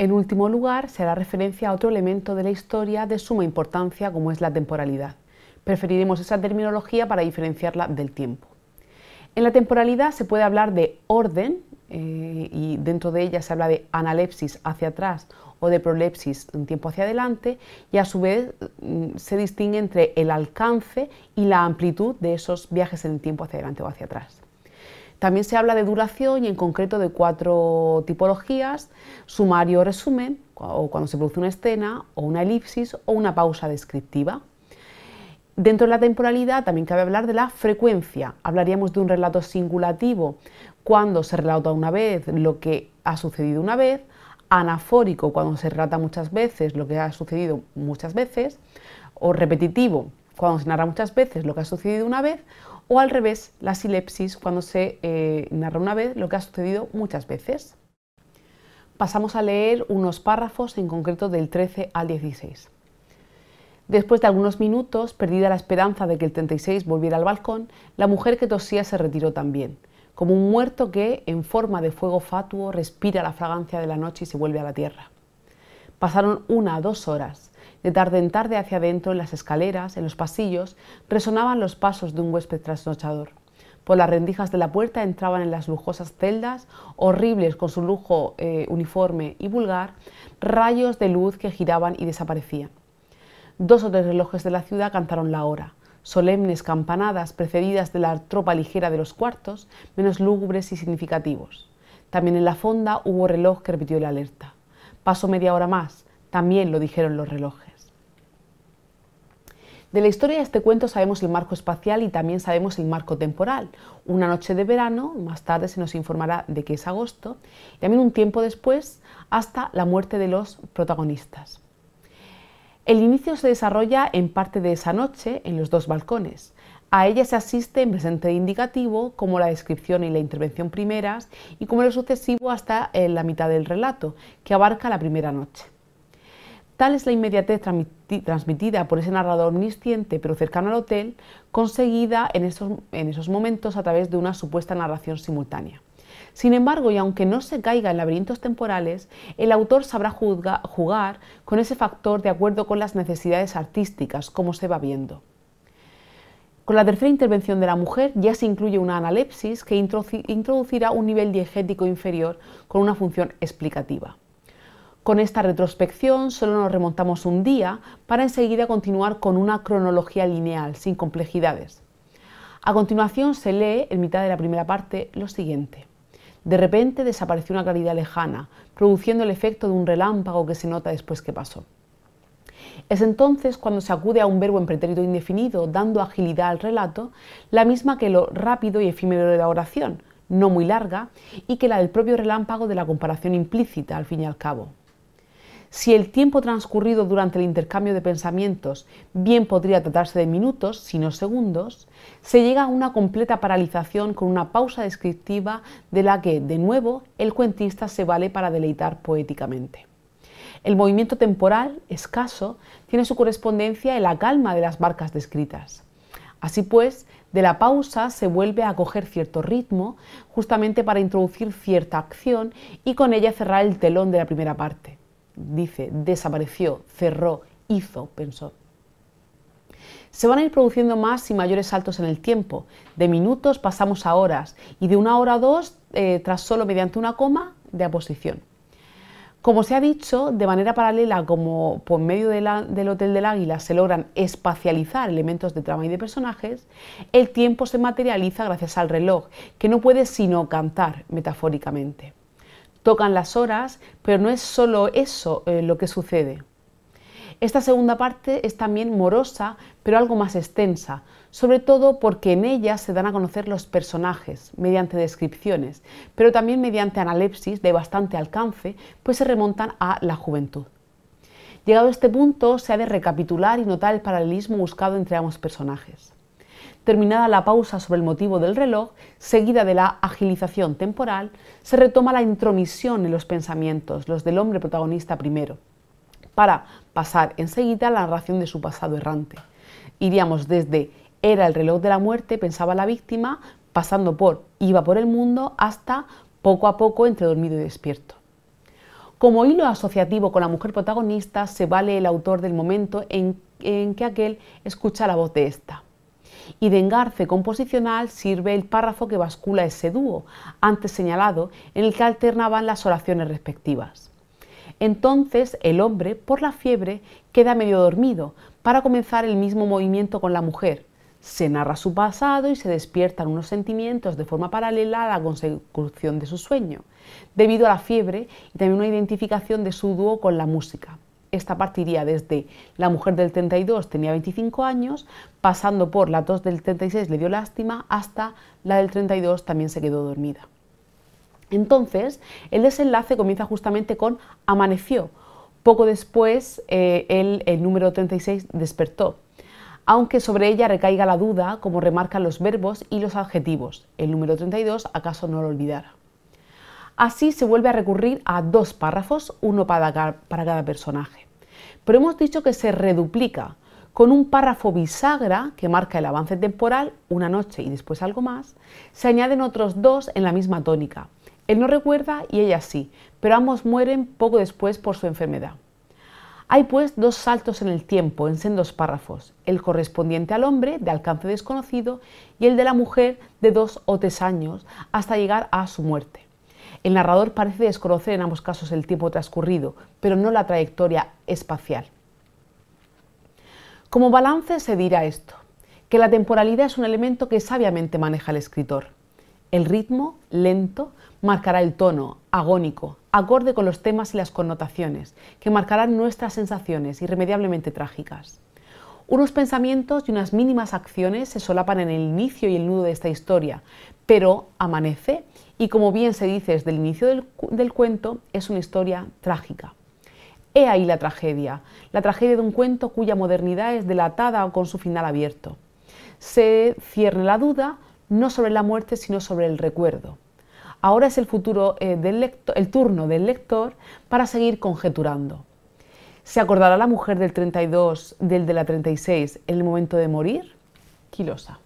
En último lugar, se hará referencia a otro elemento de la historia de suma importancia como es la temporalidad. Preferiremos esa terminología para diferenciarla del tiempo. En la temporalidad se puede hablar de orden, eh, y dentro de ella se habla de analepsis hacia atrás o de prolepsis un tiempo hacia adelante, y a su vez mm, se distingue entre el alcance y la amplitud de esos viajes en el tiempo hacia adelante o hacia atrás. También se habla de duración y en concreto de cuatro tipologías, sumario o resumen, o cuando se produce una escena, o una elipsis, o una pausa descriptiva. Dentro de la temporalidad también cabe hablar de la frecuencia. Hablaríamos de un relato singulativo cuando se relata una vez lo que ha sucedido una vez, anafórico cuando se relata muchas veces lo que ha sucedido muchas veces, o repetitivo cuando se narra muchas veces lo que ha sucedido una vez, o al revés, la silepsis cuando se eh, narra una vez lo que ha sucedido muchas veces. Pasamos a leer unos párrafos en concreto del 13 al 16. Después de algunos minutos, perdida la esperanza de que el 36 volviera al balcón, la mujer que tosía se retiró también, como un muerto que, en forma de fuego fatuo, respira la fragancia de la noche y se vuelve a la tierra. Pasaron una, dos horas. De tarde en tarde hacia adentro, en las escaleras, en los pasillos, resonaban los pasos de un huésped trasnochador. Por las rendijas de la puerta entraban en las lujosas celdas, horribles con su lujo eh, uniforme y vulgar, rayos de luz que giraban y desaparecían. Dos o tres relojes de la ciudad cantaron la hora, solemnes campanadas precedidas de la tropa ligera de los cuartos, menos lúgubres y significativos. También en la fonda hubo reloj que repitió la alerta. Paso media hora más, también lo dijeron los relojes. De la historia de este cuento sabemos el marco espacial y también sabemos el marco temporal. Una noche de verano, más tarde se nos informará de que es agosto, y también un tiempo después hasta la muerte de los protagonistas. El inicio se desarrolla en parte de esa noche en los dos balcones. A ella se asiste en presente indicativo, como la descripción y la intervención primeras, y como lo sucesivo hasta eh, la mitad del relato, que abarca la primera noche. Tal es la inmediatez transmitida por ese narrador omnisciente pero cercano al hotel, conseguida en esos, momentos a través de una supuesta narración simultánea. Sin embargo, y aunque no se caiga en laberintos temporales, el autor sabrá jugar con ese factor de acuerdo con las necesidades artísticas, como se va viendo. Con la tercera intervención de la mujer ya se incluye una analepsis que introducirá un nivel diegético inferior con una función explicativa. Con esta retrospección solo nos remontamos un día para enseguida continuar con una cronología lineal, sin complejidades. A continuación se lee, en mitad de la primera parte, lo siguiente. De repente desapareció una claridad lejana, produciendo el efecto de un relámpago que se nota después que pasó. Es entonces cuando se acude a un verbo en pretérito indefinido, dando agilidad al relato, la misma que lo rápido y efímero de la oración, no muy larga, y que la del propio relámpago de la comparación implícita, al fin y al cabo. Si el tiempo transcurrido durante el intercambio de pensamientos bien podría tratarse de minutos, sino segundos, se llega a una completa paralización con una pausa descriptiva de la que, de nuevo, el cuentista se vale para deleitar poéticamente. El movimiento temporal, escaso, tiene su correspondencia en la calma de las marcas descritas. Así pues, de la pausa se vuelve a coger cierto ritmo, justamente para introducir cierta acción y con ella cerrar el telón de la primera parte. Dice, desapareció, cerró, hizo, pensó. Se van a ir produciendo más y mayores saltos en el tiempo. De minutos pasamos a horas y de una hora a dos eh, tras solo mediante una coma de aposición. Como se ha dicho, de manera paralela, como por medio del Hotel del Águila se logran espacializar elementos de trama y de personajes, el tiempo se materializa gracias al reloj, que no puede sino cantar metafóricamente. Tocan las horas, pero no es solo eso eh, lo que sucede. Esta segunda parte es también morosa, pero algo más extensa, sobre todo porque en ella se dan a conocer los personajes mediante descripciones, pero también mediante analepsis de bastante alcance, pues se remontan a la juventud. Llegado a este punto, se ha de recapitular y notar el paralelismo buscado entre ambos personajes. Terminada la pausa sobre el motivo del reloj, seguida de la agilización temporal, se retoma la intromisión en los pensamientos, los del hombre protagonista primero para pasar enseguida a la narración de su pasado errante. Iríamos desde era el reloj de la muerte, pensaba la víctima, pasando por iba por el mundo hasta poco a poco entre dormido y despierto. Como hilo asociativo con la mujer protagonista se vale el autor del momento en, que aquel escucha la voz de esta. Y de engarce composicional sirve el párrafo que bascula ese dúo, antes señalado, en el que alternaban las oraciones respectivas. Entonces el hombre, por la fiebre, queda medio dormido para comenzar el mismo movimiento con la mujer. Se narra su pasado y se despiertan unos sentimientos de forma paralela a la consecución de su sueño, debido a la fiebre y también una identificación de su dúo con la música. Esta partiría desde la mujer del 32 tenía 25 años, pasando por la 2 del 36 le dio lástima, hasta la del 32 también se quedó dormida. Entonces, el desenlace comienza justamente con amaneció. Poco después, eh, el, número 36 despertó, aunque sobre ella recaiga la duda, como remarcan los verbos y los adjetivos. El número 32, acaso no lo olvidara. Así se vuelve a recurrir a dos párrafos, uno para cada personaje. Pero hemos dicho que se reduplica con un párrafo bisagra que marca el avance temporal, una noche y después algo más, se añaden otros dos en la misma tónica, él no recuerda y ella sí, pero ambos mueren poco después por su enfermedad. Hay pues dos saltos en el tiempo, en sendos párrafos, el correspondiente al hombre, de alcance desconocido, y el de la mujer, de dos o tres años, hasta llegar a su muerte. El narrador parece desconocer en ambos casos el tiempo transcurrido, pero no la trayectoria espacial. Como balance se dirá esto, que la temporalidad es un elemento que sabiamente maneja el escritor. El ritmo, lento, marcará el tono, agónico, acorde con los temas y las connotaciones, que marcarán nuestras sensaciones irremediablemente trágicas. Unos pensamientos y unas mínimas acciones se solapan en el inicio y el nudo de esta historia, pero amanece y como bien se dice desde el inicio del, cuento, es una historia trágica. He ahí la tragedia, la tragedia de un cuento cuya modernidad es delatada con su final abierto. Se cierne la duda no sobre la muerte, sino sobre el recuerdo. Ahora es el futuro eh, del el turno del lector para seguir conjeturando. ¿Se acordará la mujer del 32 del de la 36 en el momento de morir? Quilosa.